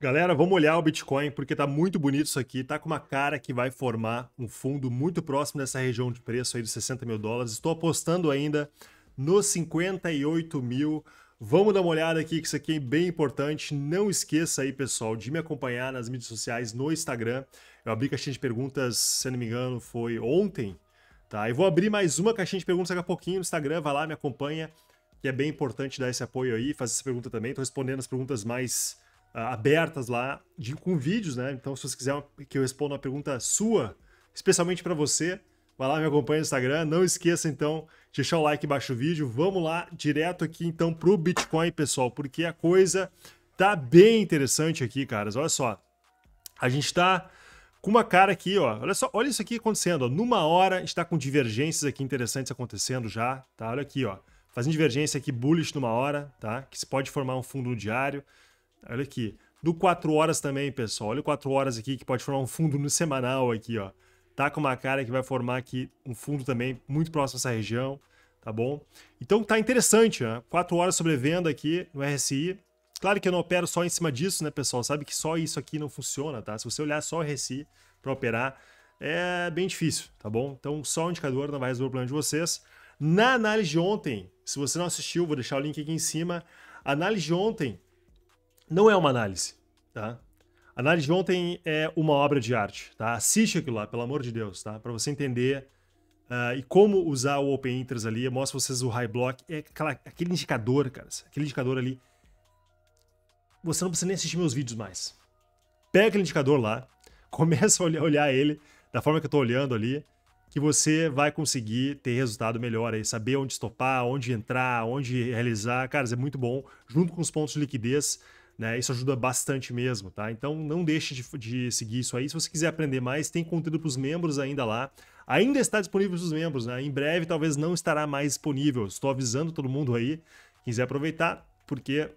Galera, vamos olhar o Bitcoin porque tá muito bonito isso aqui. Tá com uma cara que vai formar um fundo muito próximo dessa região de preço aí de 60 mil dólares. Estou apostando ainda nos 58 mil. Vamos dar uma olhada aqui, que isso aqui é bem importante. Não esqueça aí, pessoal, de me acompanhar nas mídias sociais, no Instagram. Eu abri caixinha de perguntas, se não me engano, foi ontem, tá? E vou abrir mais uma caixinha de perguntas daqui a pouquinho no Instagram. Vai lá, me acompanha, que é bem importante dar esse apoio aí, fazer essa pergunta também. Estou respondendo as perguntas mais abertas lá de, com vídeos, né? Então, se você quiser que eu responda uma pergunta sua, especialmente para você, vai lá me acompanha no Instagram. Não esqueça, então, de deixar o like embaixo do vídeo. Vamos lá direto aqui, então, pro Bitcoin, pessoal, porque a coisa tá bem interessante aqui, caras. Olha só. A gente tá com uma cara aqui, ó. Olha só, olha isso aqui acontecendo, ó. Numa hora, a gente tá com divergências aqui interessantes acontecendo já, tá? Olha aqui, ó. Fazendo divergência aqui bullish numa hora, tá? Que se pode formar um fundo no diário. Olha aqui. Do 4 horas também, pessoal. Olha o 4 horas aqui que pode formar um fundo no semanal aqui, ó. Tá com uma cara que vai formar aqui um fundo também muito próximo a essa região, tá bom? Então tá interessante, né? 4 horas sobrevenda aqui no RSI. Claro que eu não opero só em cima disso, né, pessoal? Sabe que só isso aqui não funciona, tá? Se você olhar só o RSI para operar, é bem difícil, tá bom? Então só o indicador não vai resolver o problema de vocês. Na análise de ontem, se você não assistiu, vou deixar o link aqui em cima. A análise de ontem não é uma análise, tá? A análise de ontem é uma obra de arte, tá? Assiste aquilo lá, pelo amor de Deus, tá? Para você entender uh, e como usar o Open Interest ali. mostra vocês o High Block. É aquela, aquele indicador, cara. Aquele indicador ali. Você não precisa nem assistir meus vídeos mais. Pega aquele indicador lá, começa a olhar, olhar ele da forma que eu tô olhando ali, que você vai conseguir ter resultado melhor aí, saber onde estopar, onde entrar, onde realizar. Cara, é muito bom, junto com os pontos de liquidez. Né? Isso ajuda bastante mesmo, tá? Então não deixe de, de seguir isso aí. Se você quiser aprender mais, tem conteúdo para os membros ainda lá. Ainda está disponível para os membros, né? Em breve talvez não estará mais disponível. Estou avisando todo mundo aí. Quiser aproveitar, porque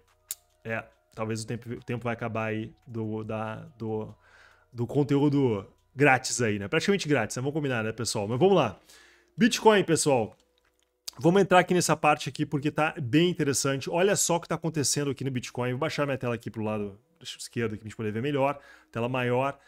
é, talvez o tempo, o tempo vai acabar aí do, da, do, do conteúdo grátis aí, né? Praticamente grátis, né? Vamos combinar, né, pessoal? Mas vamos lá. Bitcoin, pessoal, Vamos entrar aqui nessa parte aqui porque tá bem interessante. Olha só o que está acontecendo aqui no Bitcoin. Vou baixar minha tela aqui para o lado esquerdo aqui para a gente poder ver melhor. Tela maior.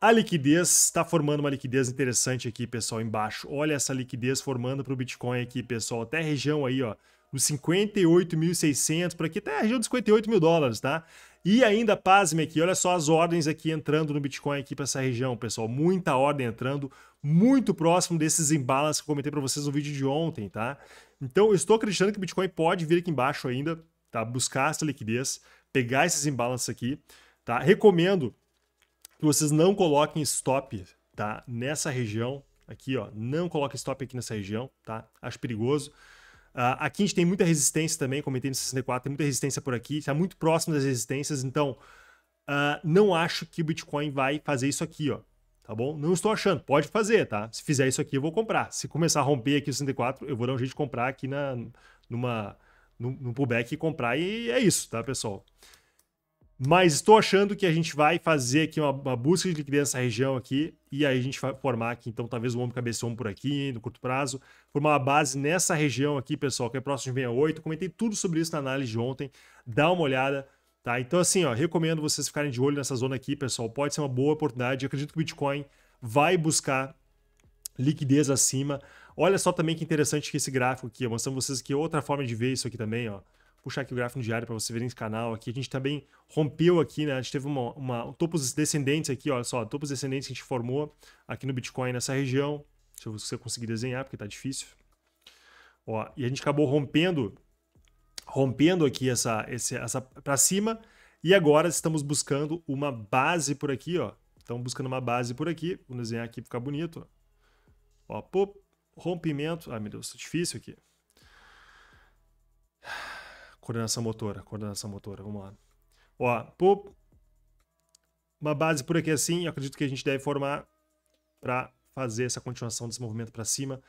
A liquidez está formando uma liquidez interessante aqui, pessoal, embaixo. Olha essa liquidez formando para o Bitcoin aqui, pessoal. Até a região aí, ó, dos 58.600 para aqui, até a região dos 58 mil dólares, tá? E ainda, pasme aqui, olha só as ordens aqui entrando no Bitcoin aqui para essa região, pessoal. Muita ordem entrando, muito próximo desses embalas que eu comentei para vocês no vídeo de ontem, tá? Então, eu estou acreditando que o Bitcoin pode vir aqui embaixo ainda, tá? Buscar essa liquidez, pegar esses embalances aqui, tá? Recomendo que vocês não coloquem stop, tá? Nessa região aqui, ó. Não coloquem stop aqui nessa região, tá? Acho perigoso. Uh, aqui a gente tem muita resistência também, comentei no 64, tem muita resistência por aqui, está muito próximo das resistências, então uh, não acho que o Bitcoin vai fazer isso aqui, ó. Tá bom? Não estou achando. Pode fazer, tá? Se fizer isso aqui, eu vou comprar. Se começar a romper aqui o 64, eu vou dar um jeito de comprar aqui na, numa, num, num pullback e comprar. E é isso, tá, pessoal? Mas estou achando que a gente vai fazer aqui uma, uma busca de liquidez nessa região aqui e aí a gente vai formar aqui, então, talvez um ombro cabeção por aqui no curto prazo, formar uma base nessa região aqui, pessoal, que é próximo de 68. Comentei tudo sobre isso na análise de ontem, dá uma olhada, tá? Então, assim, ó, recomendo vocês ficarem de olho nessa zona aqui, pessoal, pode ser uma boa oportunidade. Eu acredito que o Bitcoin vai buscar liquidez acima. Olha só também que interessante que esse gráfico aqui, mostrando vocês que outra forma de ver isso aqui também, ó puxar aqui o gráfico diário para você ver esse canal aqui. A gente também tá rompeu aqui, né? A gente teve uma, uma, topos descendentes aqui, olha só, topos descendentes que a gente formou aqui no Bitcoin nessa região. Deixa eu ver se eu conseguir desenhar, porque tá difícil. Ó, e a gente acabou rompendo rompendo aqui essa esse, essa para cima e agora estamos buscando uma base por aqui, ó. Estamos buscando uma base por aqui. Vou desenhar aqui para ficar bonito. Ó, pô, rompimento. Ai, ah, meu Deus, tá difícil aqui. Coordenação motora, coordenação motora, vamos lá. Ó, uma base por aqui assim, eu acredito que a gente deve formar para fazer essa continuação desse movimento para cima,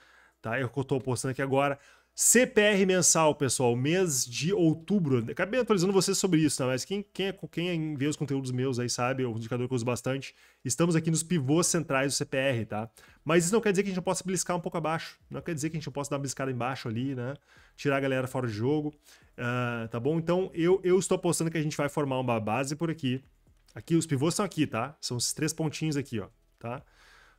tá? É o que eu estou postando aqui agora. CPR mensal, pessoal, mês de outubro. Acabei atualizando vocês sobre isso, né? mas quem, quem, é, quem é, vê os conteúdos meus aí sabe, é um indicador que eu uso bastante. Estamos aqui nos pivôs centrais do CPR, tá? Mas isso não quer dizer que a gente não possa bliscar um pouco abaixo. Não quer dizer que a gente não possa dar uma bliscada embaixo ali, né? Tirar a galera fora de jogo, uh, tá bom? Então, eu, eu estou apostando que a gente vai formar uma base por aqui. Aqui, os pivôs são aqui, tá? São esses três pontinhos aqui, ó, tá?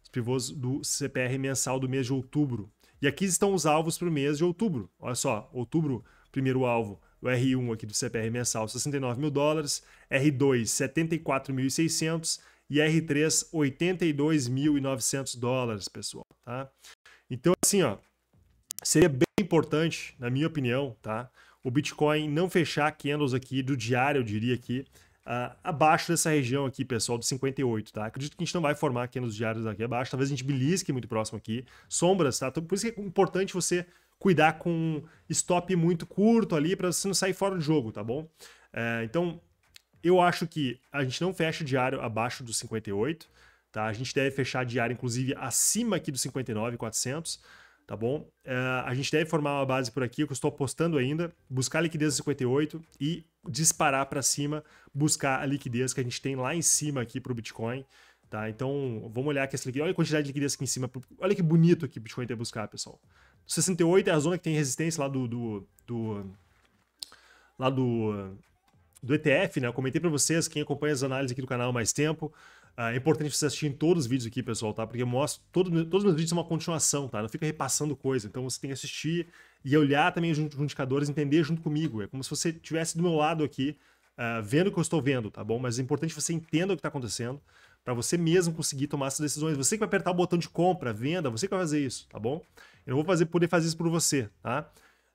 Os pivôs do CPR mensal do mês de outubro. E aqui estão os alvos para o mês de outubro. Olha só, outubro, primeiro alvo, o R1 aqui do CPR mensal, 69 mil dólares, R2, 74.600 e R3, 82.900 dólares, pessoal, tá? Então, assim, ó, seria bem importante, na minha opinião, tá? O Bitcoin não fechar candles aqui do diário, eu diria aqui, uh, abaixo dessa região aqui, pessoal, de 58, tá? Acredito que a gente não vai formar aqui nos diários aqui abaixo, talvez a gente belisque muito próximo aqui. Sombras, tá? Então, por isso que é importante você cuidar com stop muito curto ali para você não sair fora do jogo, tá bom? Uh, então, eu acho que a gente não fecha o diário abaixo dos 58, tá? A gente deve fechar diário, inclusive, acima aqui dos 59,400, tá bom? É, a gente deve formar uma base por aqui, que eu estou apostando ainda, buscar a liquidez 58 e disparar para cima, buscar a liquidez que a gente tem lá em cima aqui para o Bitcoin, tá? Então, vamos olhar aqui essa liquidez, olha a quantidade de liquidez aqui em cima, olha que bonito aqui o Bitcoin tem que buscar, pessoal. 68 é a zona que tem resistência lá do... do, do lá do, do ETF, né? Eu comentei para vocês, quem acompanha as análises aqui do canal há mais tempo, ah, é importante você assistir em todos os vídeos aqui, pessoal, tá? Porque eu mostro. Todo, todos os meus vídeos são uma continuação, tá? Não fica repassando coisa. Então você tem que assistir e olhar também os indicadores, entender junto comigo. É como se você estivesse do meu lado aqui, ah, vendo o que eu estou vendo, tá bom? Mas é importante que você entenda o que está acontecendo para você mesmo conseguir tomar essas decisões. Você que vai apertar o botão de compra, venda, você que vai fazer isso, tá bom? Eu não vou fazer, poder fazer isso por você, tá?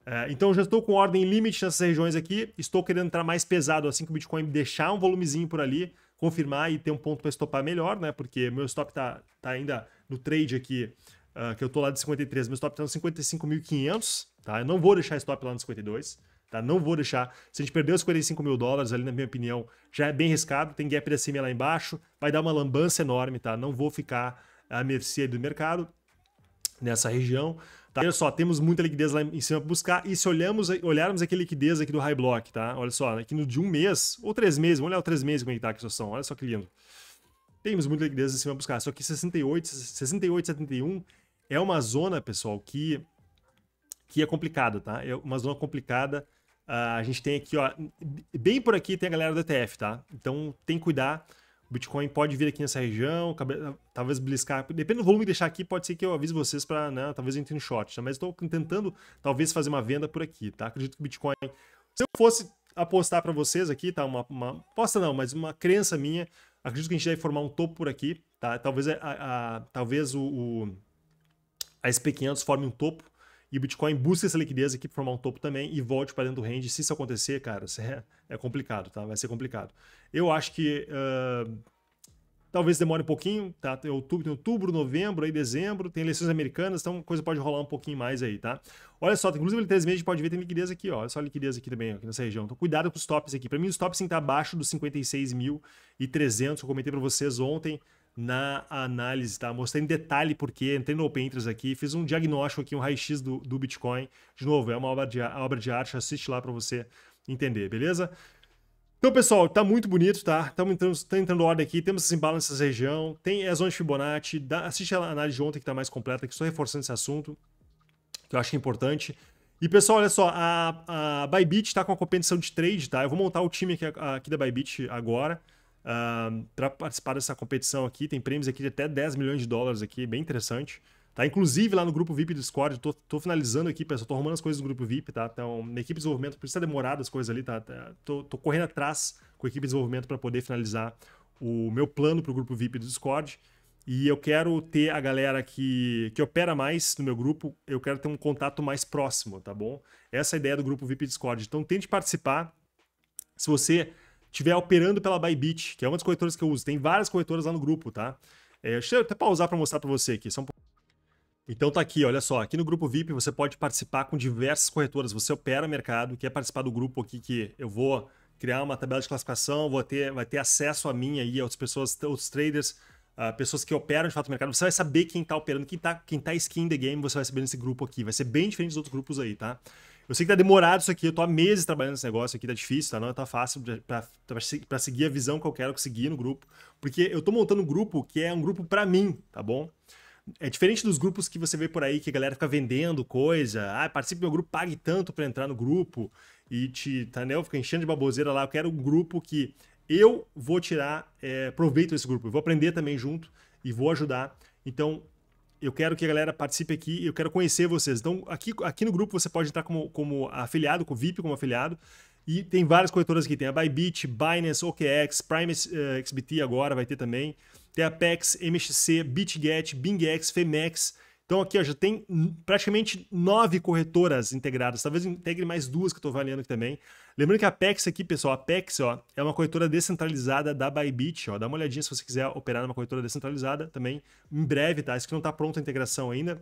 Ah, então já estou com ordem limite nessas regiões aqui, estou querendo entrar mais pesado assim que o Bitcoin deixar um volumezinho por ali, confirmar e ter um ponto para estopar melhor, né? Porque meu stop tá, tá ainda no trade aqui, uh, que eu tô lá de 53, meu stop tá no 55.500, tá? Eu não vou deixar stop lá no 52, tá? Não vou deixar. Se a gente perder os 45 mil dólares ali, na minha opinião, já é bem riscado, tem gap da cima lá embaixo, vai dar uma lambança enorme, tá? Não vou ficar à mercê do mercado nessa região. Tá? Olha só, temos muita liquidez lá em cima para buscar. E se olhamos, olharmos aqui a liquidez aqui do high block, tá? Olha só, aqui no de um mês ou três meses, vamos olhar o três meses como é que tá a situação. Olha só que lindo. Temos muita liquidez em cima para buscar. Só que 68, 68, 71 é uma zona, pessoal, que, que é complicada, tá? É uma zona complicada. Uh, a gente tem aqui, ó, bem por aqui tem a galera do ETF, tá? Então tem que cuidar Bitcoin pode vir aqui nessa região, talvez bliscar. Depende do volume que deixar aqui, pode ser que eu avise vocês para, né, talvez entre em short, tá? mas estou tentando talvez fazer uma venda por aqui, tá? Acredito que Bitcoin, se eu fosse apostar para vocês aqui, tá? Uma, uma aposta não, mas uma crença minha, acredito que a gente deve formar um topo por aqui, tá? Talvez a, é, a, a talvez o, o a SP500 forme um topo, e o Bitcoin busca essa liquidez aqui para formar um topo também e volte para dentro do range. Se isso acontecer, cara, é, é complicado, tá? Vai ser complicado. Eu acho que uh, talvez demore um pouquinho, tá? Tem outubro, tem outubro, novembro, aí dezembro, tem eleições americanas, então coisa pode rolar um pouquinho mais aí, tá? Olha só, inclusive três meses a gente pode ver, tem liquidez aqui, ó. Olha só a liquidez aqui também, aqui nessa região. Então cuidado com os tops aqui. Para mim, os tops têm que estar abaixo dos 56.300 que eu comentei para vocês ontem na análise, tá? Mostrei em detalhe porque entrei no Open Interest aqui, fiz um diagnóstico aqui, um raio-x do, do Bitcoin. De novo, é uma obra de, obra de arte, assiste lá para você entender, beleza? Então, pessoal, tá muito bonito, tá? Estamos entrando, tá entrando ordem aqui, temos esse imbalance nessa região, tem a é zona de Fibonacci, dá, assiste a análise de ontem que tá mais completa, que estou reforçando esse assunto, que eu acho que é importante. E pessoal, olha só, a, a Bybit está com a competição de trade, tá? Eu vou montar o time aqui, aqui da Bybit agora uh, para participar dessa competição aqui. Tem prêmios aqui de até 10 milhões de dólares aqui, bem interessante. Tá? Inclusive lá no grupo VIP do Discord, tô, tô finalizando aqui, pessoal, tô arrumando as coisas do grupo VIP, tá? Então, na equipe de desenvolvimento, por isso tá demorado as coisas ali, tá? tá? Tô, tô correndo atrás com a equipe de desenvolvimento para poder finalizar o meu plano para o grupo VIP do Discord. E eu quero ter a galera que, que opera mais no meu grupo, eu quero ter um contato mais próximo, tá bom? Essa é a ideia do grupo VIP Discord. Então tente participar. Se você estiver operando pela Bybit, que é uma das corretoras que eu uso. Tem várias corretoras lá no grupo, tá? É, deixa eu até pausar para mostrar para você aqui. Então tá aqui, olha só. Aqui no grupo VIP você pode participar com diversas corretoras. Você opera mercado, quer participar do grupo aqui que eu vou criar uma tabela de classificação, vou ter, vai ter acesso a mim aí, a outras pessoas, outros traders, uh, pessoas que operam de fato no mercado. Você vai saber quem tá operando, quem tá, quem tá skin the game, você vai saber nesse grupo aqui. Vai ser bem diferente dos outros grupos aí, tá? Eu sei que tá demorado isso aqui, eu tô há meses trabalhando nesse negócio aqui, tá difícil, tá? Não tá fácil para seguir a visão que eu quero seguir no grupo. Porque eu tô montando um grupo que é um grupo para mim, tá bom? É diferente dos grupos que você vê por aí, que a galera fica vendendo coisa. Ah, participe do meu grupo, pague tanto para entrar no grupo. E te, tá, né? Fica enchendo de baboseira lá. Eu quero um grupo que eu vou tirar é, proveito desse grupo. Eu vou aprender também junto e vou ajudar. Então, eu quero que a galera participe aqui, eu quero conhecer vocês. Então, aqui, aqui no grupo você pode entrar como, como afiliado, com VIP como afiliado. E tem várias corretoras aqui, tem a Bybit, Binance, OKX, Prime uh, eh, XBT agora vai ter também. Tem a PEX, MXC, BitGet, BingX, Femex, então aqui ó, já tem praticamente nove corretoras integradas, talvez integre mais duas que eu estou avaliando aqui também. Lembrando que a PEX aqui, pessoal, a Apex ó, é uma corretora descentralizada da Bybit, ó, dá uma olhadinha se você quiser operar numa corretora descentralizada também, em breve, tá? Isso que não está pronto a integração ainda,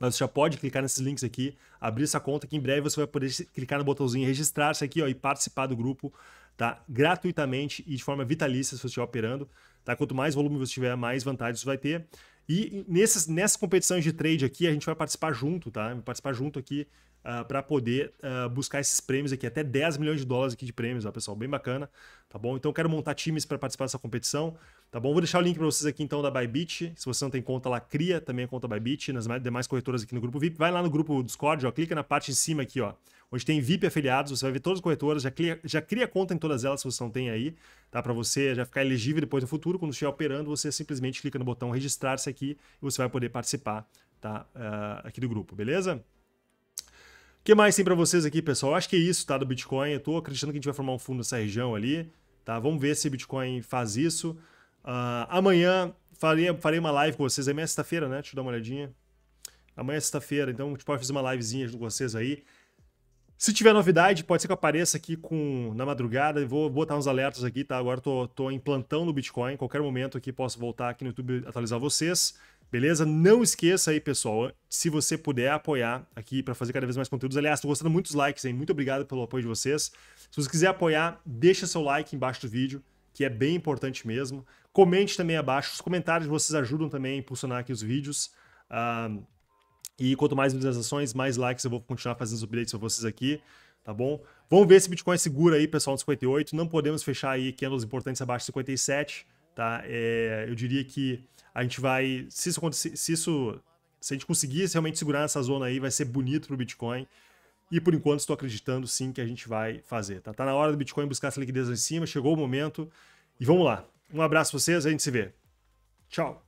mas você já pode clicar nesses links aqui, abrir essa conta que em breve você vai poder clicar no botãozinho registrar-se aqui ó, e participar do grupo tá? gratuitamente e de forma vitalícia se você estiver operando. Tá? Quanto mais volume você tiver, mais vantagens você vai ter. E nesses, nessas competições de trade aqui, a gente vai participar junto, tá? Vai participar junto aqui uh, ah, para poder uh, buscar esses prêmios aqui, até 10 milhões de dólares aqui de prêmios, ó, pessoal, bem bacana, tá bom? Então quero montar times para participar dessa competição, tá bom? Vou deixar o link para vocês aqui então da Bybit, se você não tem conta lá, cria também a conta Bybit, nas demais corretoras aqui no grupo VIP, vai lá no grupo Discord, ó, clica na parte em cima aqui, ó, onde tem VIP afiliados, você vai ver todas as corretoras, já cria, já cria conta em todas elas se você não tem aí, tá? Para você já ficar elegível depois no futuro, quando estiver operando, você simplesmente clica no botão registrar-se aqui e você vai poder participar, tá? Uh, aqui do grupo, beleza? O que mais tem para vocês aqui, pessoal? Eu acho que é isso, tá? Do Bitcoin. Eu tô acreditando que a gente vai formar um fundo nessa região ali, tá? Vamos ver se Bitcoin faz isso. Uh, amanhã farei, farei uma live com vocês. Amanhã é sexta-feira, né? Deixa eu dar uma olhadinha. Amanhã é sexta-feira, então a gente pode fazer uma livezinha junto com vocês aí. Se tiver novidade, pode ser que eu apareça aqui com, na madrugada. Vou botar uns alertas aqui, tá? Agora tô, tô implantando o Bitcoin. Qualquer momento aqui posso voltar aqui no YouTube atualizar vocês. Beleza? Não esqueça aí, pessoal, se você puder apoiar aqui para fazer cada vez mais conteúdos. Aliás, tô gostando muito dos likes, hein? Muito obrigado pelo apoio de vocês. Se você quiser apoiar, deixa seu like embaixo do vídeo, que é bem importante mesmo. Comente também abaixo. Os comentários vocês ajudam também a impulsionar aqui os vídeos. Ah, e quanto mais visualizações, mais likes eu vou continuar fazendo os updates para vocês aqui, tá bom? Vamos ver se Bitcoin é segura aí, pessoal, no 58. Não podemos fechar aí candles importantes abaixo de 57, tá? É, eu diria que a gente vai, se isso se isso, se a gente conseguir realmente segurar nessa zona aí, vai ser bonito para o Bitcoin. E por enquanto estou acreditando sim que a gente vai fazer, tá? Tá na hora do Bitcoin buscar essa liquidez lá em cima, chegou o momento. E vamos lá. Um abraço pra vocês, a gente se vê. Tchau.